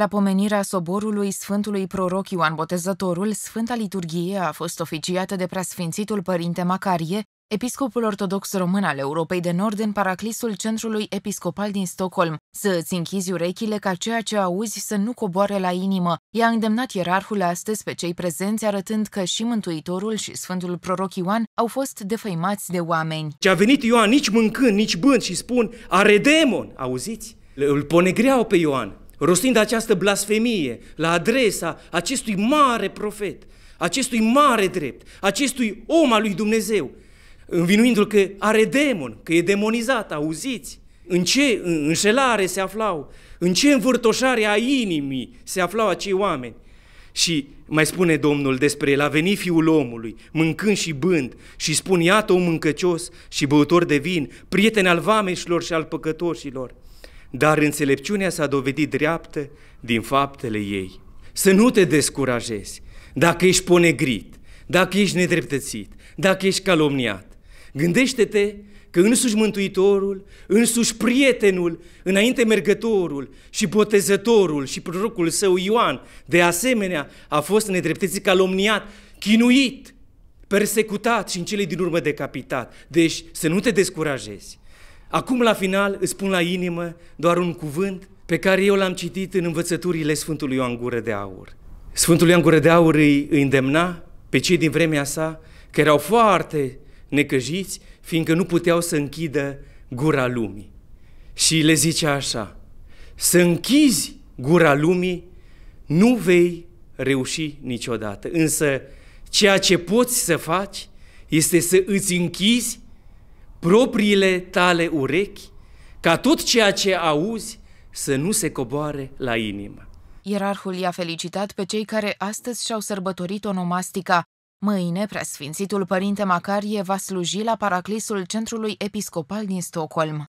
La pomenirea soborului Sfântului Proroc Ioan Botezătorul, Sfânta Liturghie a fost oficiată de preasfințitul Părinte Macarie, episcopul ortodox român al Europei de Nord în paraclisul centrului episcopal din Stockholm. Să îți închizi urechile ca ceea ce auzi să nu coboare la inimă. I-a îndemnat ierarhul astăzi pe cei prezenți arătând că și Mântuitorul și Sfântul Proroc Ioan au fost defăimați de oameni. Ce a venit Ioan nici mâncând, nici bând și spun, are demon, auziți? Îl ponegreau pe Ioan rostind această blasfemie la adresa acestui mare profet, acestui mare drept, acestui om al lui Dumnezeu, învinuindu-l că are demon, că e demonizat, auziți, în ce înșelare se aflau, în ce învârtoșare a inimii se aflau acei oameni. Și mai spune Domnul despre el, a venit fiul omului, mâncând și bând, și spun, iată un mâncăcios și băutor de vin, prieten al vameșilor și al păcătoșilor dar înțelepciunea s-a dovedit dreaptă din faptele ei. Să nu te descurajezi dacă ești ponegrit, dacă ești nedreptățit, dacă ești calomniat. Gândește-te că însuși Mântuitorul, însuși prietenul, înainte mergătorul și botezătorul și prorocul său Ioan, de asemenea, a fost nedreptățit, calomniat, chinuit, persecutat și în cele din urmă decapitat. Deci să nu te descurajezi. Acum, la final, îți spun la inimă doar un cuvânt pe care eu l-am citit în învățăturile Sfântului Ioan Gură de Aur. Sfântul Ioan Gură de Aur îi, îndemna pe cei din vremea sa, care erau foarte necăjiți, fiindcă nu puteau să închidă gura lumii. Și le zice așa, să închizi gura lumii, nu vei reuși niciodată. Însă, ceea ce poți să faci este să îți închizi propriile tale urechi, ca tot ceea ce auzi să nu se coboare la inimă. Ierarhul i-a felicitat pe cei care astăzi și-au sărbătorit onomastica. Mâine, preasfințitul părinte Macarie va sluji la paraclisul Centrului Episcopal din Stockholm.